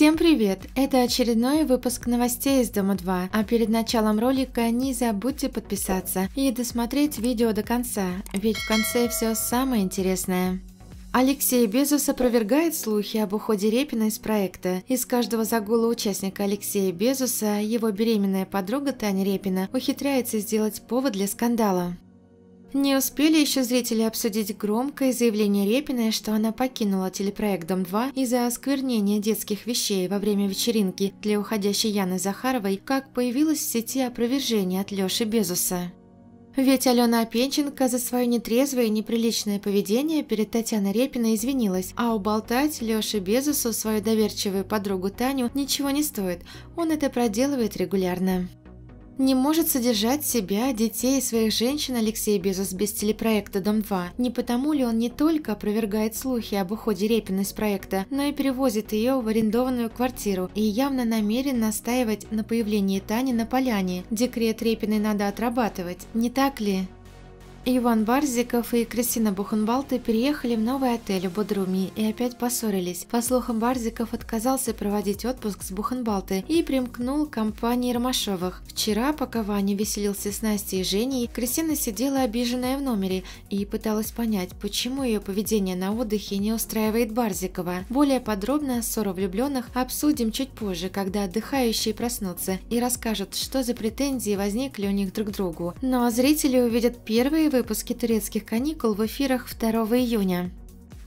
Всем привет! Это очередной выпуск новостей из Дома 2. А перед началом ролика не забудьте подписаться и досмотреть видео до конца, ведь в конце все самое интересное. Алексей Безус опровергает слухи об уходе Репина из проекта. Из каждого загула участника Алексея Безуса его беременная подруга Таня Репина ухитряется сделать повод для скандала. Не успели еще зрители обсудить громкое заявление Репиной, что она покинула телепроект «Дом-2» из-за осквернения детских вещей во время вечеринки для уходящей Яны Захаровой, как появилось в сети опровержение от Лёши Безуса. Ведь Алена Опенченко за свое нетрезвое и неприличное поведение перед Татьяной Репиной извинилась, а уболтать Лёше Безусу свою доверчивую подругу Таню ничего не стоит, он это проделывает регулярно не может содержать себя, детей и своих женщин Алексей Безос без телепроекта «Дом-2». Не потому ли он не только опровергает слухи об уходе Репина из проекта, но и перевозит ее в арендованную квартиру и явно намерен настаивать на появлении Тани на поляне. Декрет Репиной надо отрабатывать, не так ли? Иван Барзиков и Кристина Бухенбалты переехали в новый отель в Бодруме и опять поссорились. По слухам, Барзиков отказался проводить отпуск с Бухенбалты и примкнул к компании Ромашовых. Вчера, пока Ваня веселился с Настей и Женей, Кристина сидела обиженная в номере и пыталась понять, почему ее поведение на отдыхе не устраивает Барзикова. Более подробно ссору влюбленных обсудим чуть позже, когда отдыхающие проснутся и расскажут, что за претензии возникли у них друг к другу. Но ну, а зрители увидят первые выпуске турецких каникул в эфирах 2 июня.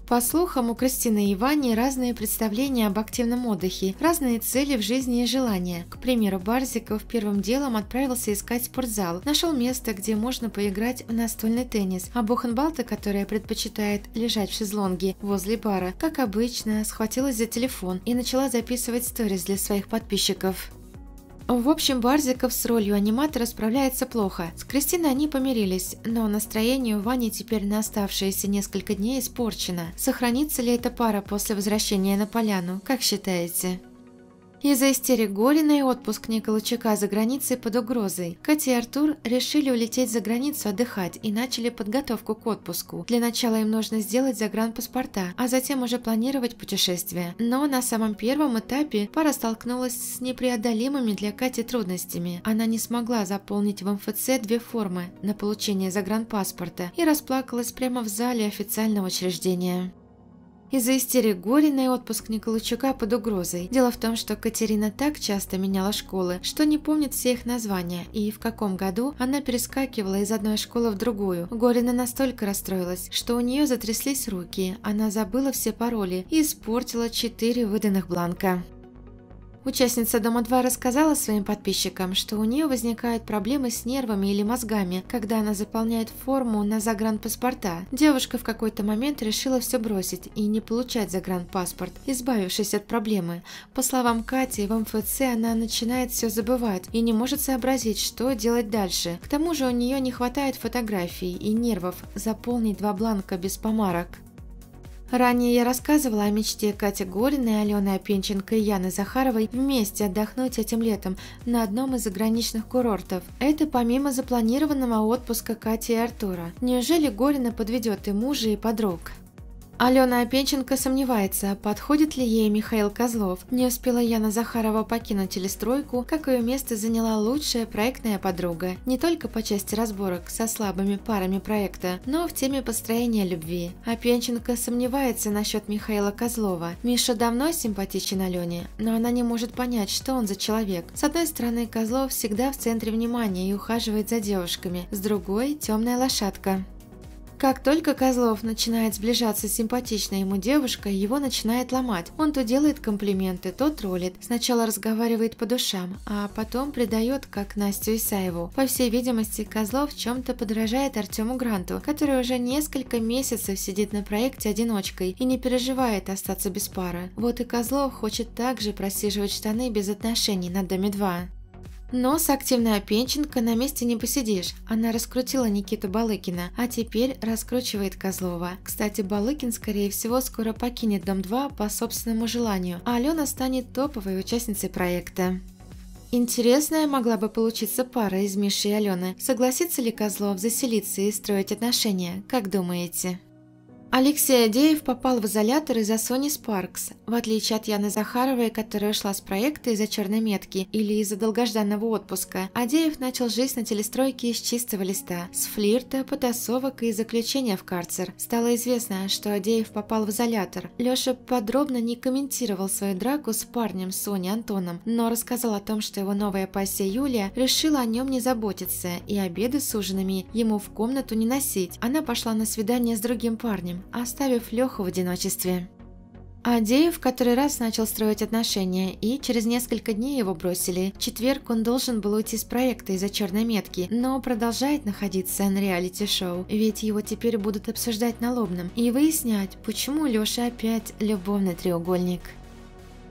По слухам, у Кристины и Ивани разные представления об активном отдыхе, разные цели в жизни и желания. К примеру, Барзиков первым делом отправился искать спортзал, нашел место, где можно поиграть в настольный теннис, а Бухенбалта, которая предпочитает лежать в шезлонге возле бара, как обычно, схватилась за телефон и начала записывать сторис для своих подписчиков. В общем, Барзиков с ролью аниматора справляется плохо. С Кристиной они помирились, но настроение у Вани теперь на оставшиеся несколько дней испорчено. Сохранится ли эта пара после возвращения на поляну, как считаете? Из-за истерик Горина и отпуск Никола Чека за границей под угрозой, Катя и Артур решили улететь за границу отдыхать и начали подготовку к отпуску. Для начала им нужно сделать загранпаспорта, а затем уже планировать путешествие. Но на самом первом этапе пара столкнулась с непреодолимыми для Кати трудностями. Она не смогла заполнить в МФЦ две формы на получение загранпаспорта и расплакалась прямо в зале официального учреждения из-за истерик Горина и отпускника Николайчука под угрозой. Дело в том, что Катерина так часто меняла школы, что не помнит все их названия, и в каком году она перескакивала из одной школы в другую. Горина настолько расстроилась, что у нее затряслись руки, она забыла все пароли и испортила четыре выданных бланка. Участница Дома-2 рассказала своим подписчикам, что у нее возникают проблемы с нервами или мозгами, когда она заполняет форму на загранпаспорта. Девушка в какой-то момент решила все бросить и не получать загранпаспорт, избавившись от проблемы. По словам Кати, в МФЦ она начинает все забывать и не может сообразить, что делать дальше. К тому же у нее не хватает фотографий и нервов заполнить два бланка без помарок. Ранее я рассказывала о мечте Кати Гориной, Алены Опенченко и Яны Захаровой вместе отдохнуть этим летом на одном из заграничных курортов. Это помимо запланированного отпуска Кати и Артура. Неужели Горина подведет и мужа, и подруг? Алена Опенченко сомневается, подходит ли ей Михаил Козлов. Не успела Яна Захарова покинуть телестройку, как ее место заняла лучшая проектная подруга. Не только по части разборок со слабыми парами проекта, но в теме построения любви. Опенченко сомневается насчет Михаила Козлова. Миша давно симпатичен Алене, но она не может понять, что он за человек. С одной стороны, Козлов всегда в центре внимания и ухаживает за девушками, с другой – темная лошадка. Как только Козлов начинает сближаться с симпатичной ему девушкой, его начинает ломать. Он то делает комплименты, то троллит. Сначала разговаривает по душам, а потом предает, как Настю Исаеву. По всей видимости, Козлов чем-то подражает Артему Гранту, который уже несколько месяцев сидит на проекте одиночкой и не переживает остаться без пары. Вот и Козлов хочет также просиживать штаны без отношений на Доме 2. Но с активной Опенченко на месте не посидишь. Она раскрутила Никиту Балыкина, а теперь раскручивает Козлова. Кстати, Балыкин, скорее всего, скоро покинет Дом-2 по собственному желанию, а Алена станет топовой участницей проекта. Интересная могла бы получиться пара из Миши и Алены. Согласится ли Козлов заселиться и строить отношения, как думаете? Алексей Адеев попал в изолятор из-за Сони Спаркс, в отличие от Яны Захаровой, которая ушла с проекта из-за черной метки или из-за долгожданного отпуска. Адеев начал жизнь на телестройке с чистого листа, с флирта, потасовок и заключения в карцер. Стало известно, что Адеев попал в изолятор. Лёша подробно не комментировал свою драку с парнем Сони Антоном, но рассказал о том, что его новая пассия Юлия решила о нем не заботиться и обеды с ужинами ему в комнату не носить. Она пошла на свидание с другим парнем, оставив Леху в одиночестве. Адеев в который раз начал строить отношения, и через несколько дней его бросили. В четверг он должен был уйти с проекта из-за черной метки, но продолжает находиться на реалити-шоу, ведь его теперь будут обсуждать на лобном и выяснять, почему Леша опять любовный треугольник.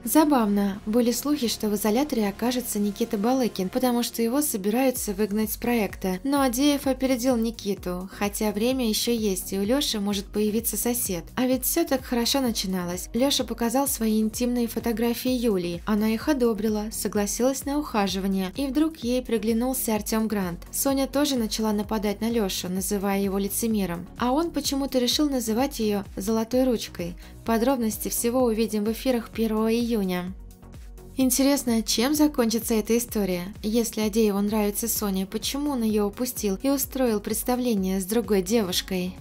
Забавно. Были слухи, что в изоляторе окажется Никита Балыкин, потому что его собираются выгнать с проекта. Но Адеев опередил Никиту, хотя время еще есть, и у Лёши может появиться сосед. А ведь все так хорошо начиналось. Лёша показал свои интимные фотографии Юлии. Она их одобрила, согласилась на ухаживание. И вдруг ей приглянулся Артем Грант. Соня тоже начала нападать на Лёшу, называя его лицемером. А он почему-то решил называть ее «золотой ручкой», Подробности всего увидим в эфирах 1 июня. Интересно, чем закончится эта история? Если Адееву нравится Соня, почему он ее упустил и устроил представление с другой девушкой?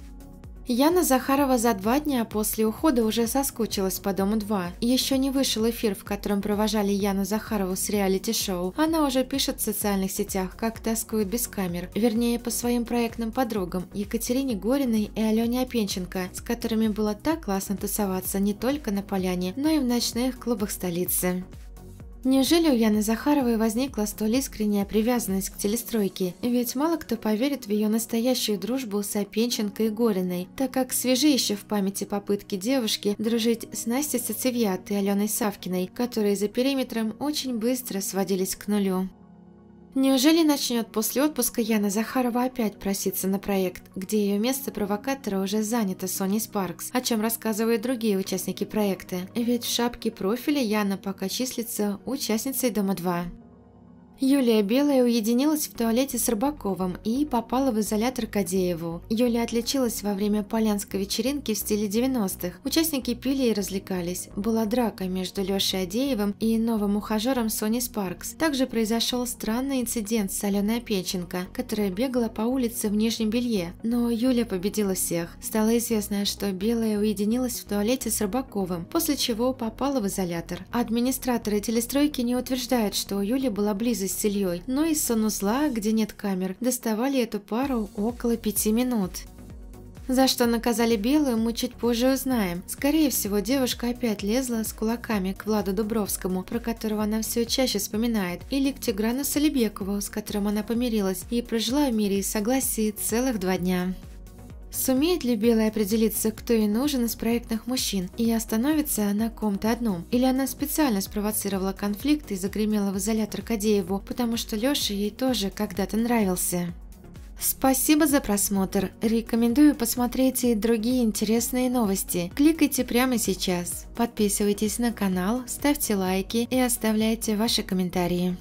Яна Захарова за два дня после ухода уже соскучилась по «Дому-2». Еще не вышел эфир, в котором провожали Яну Захарову с реалити-шоу. Она уже пишет в социальных сетях, как тоскует без камер. Вернее, по своим проектным подругам Екатерине Гориной и Алене Опенченко, с которыми было так классно тусоваться не только на поляне, но и в ночных клубах столицы. Неужели у Яны Захаровой возникла столь искренняя привязанность к телестройке? Ведь мало кто поверит в ее настоящую дружбу с Опенченко и Гориной, так как свежи еще в памяти попытки девушки дружить с Настей Сацевьят и Аленой Савкиной, которые за периметром очень быстро сводились к нулю. Неужели начнет после отпуска Яна Захарова опять проситься на проект, где ее место провокатора уже занято Сони Спаркс, о чем рассказывают другие участники проекта? Ведь в шапке профиля Яна пока числится участницей Дома-2. Юлия Белая уединилась в туалете с Рыбаковым и попала в изолятор Кадееву. Юля отличилась во время полянской вечеринки в стиле 90-х. Участники пили и развлекались. Была драка между Лешей Адеевым и новым ухажером Сони Спаркс. Также произошел странный инцидент с Аленой Печенко, которая бегала по улице в нижнем белье. Но Юля победила всех. Стало известно, что Белая уединилась в туалете с Рыбаковым, после чего попала в изолятор. Администраторы телестройки не утверждают, что у Юли была близость с Ильей, но из санузла, где нет камер, доставали эту пару около пяти минут. За что наказали Белую, мы чуть позже узнаем. Скорее всего, девушка опять лезла с кулаками к Владу Дубровскому, про которого она все чаще вспоминает, или к Тиграну Салибекову, с которым она помирилась и прожила в мире и согласии целых два дня. Сумеет ли Белая определиться, кто ей нужен из проектных мужчин, и остановится на ком-то одном? Или она специально спровоцировала конфликт и загремела в изолятор Кадееву, потому что Лёша ей тоже когда-то нравился? Спасибо за просмотр. Рекомендую посмотреть и другие интересные новости. Кликайте прямо сейчас. Подписывайтесь на канал, ставьте лайки и оставляйте ваши комментарии.